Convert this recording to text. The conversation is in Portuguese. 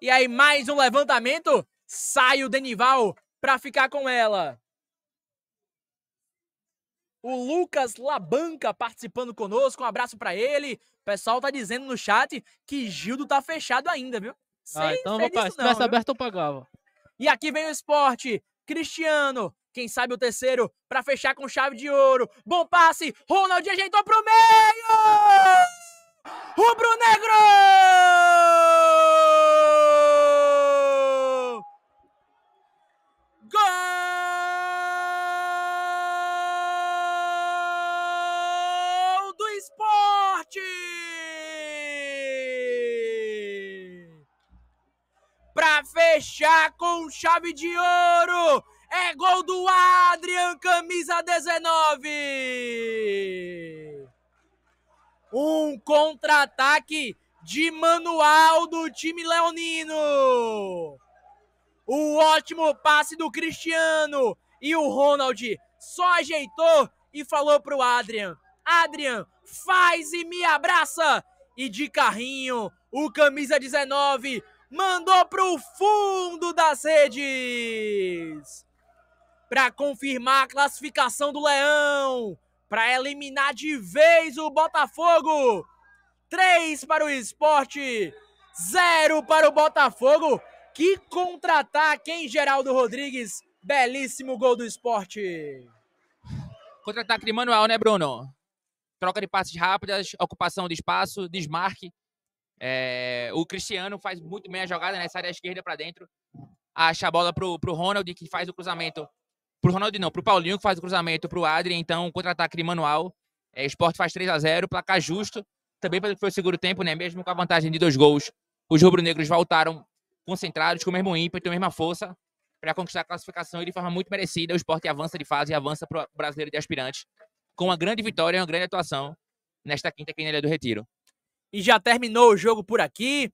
E aí, mais um levantamento. Sai o Denival para ficar com ela. O Lucas Labanca participando conosco. Um abraço para ele. O pessoal tá dizendo no chat que Gildo tá fechado ainda, viu? Ah, Sem ah, então vou Se tivesse aberto, eu pagava. E aqui vem o esporte. Cristiano. Quem sabe o terceiro para fechar com chave de ouro. Bom passe. Ronaldinho ajeitou pro meio. Rubro Negro! fechar com chave de ouro. É gol do Adrian, camisa 19. Um contra-ataque de manual do time leonino. O ótimo passe do Cristiano e o Ronald só ajeitou e falou pro Adrian: Adrian, faz e me abraça. E de carrinho, o camisa 19 mandou para o fundo das redes. Para confirmar a classificação do Leão, para eliminar de vez o Botafogo. 3 para o esporte, 0 para o Botafogo. Que contra-ataque, hein, Geraldo Rodrigues? Belíssimo gol do esporte. Contra-ataque de Manuel, né, Bruno? Troca de passes rápidas, ocupação de espaço, desmarque. É, o Cristiano faz muito bem a jogada nessa né, área esquerda para dentro. Acha a bola pro, pro Ronald, que faz o cruzamento. Pro Ronald não, pro Paulinho, que faz o cruzamento pro Adri. Então, contra-ataque manual. É, Sport faz 3 a 0 placar justo. Também pelo que foi o segundo tempo, né? Mesmo com a vantagem de dois gols, os rubro-negros voltaram concentrados, com o mesmo ímpeto, a mesma força, para conquistar a classificação e de forma muito merecida. O esporte avança de fase e avança pro brasileiro de aspirantes, com uma grande vitória e uma grande atuação nesta quinta aqui na é do Retiro. E já terminou o jogo por aqui.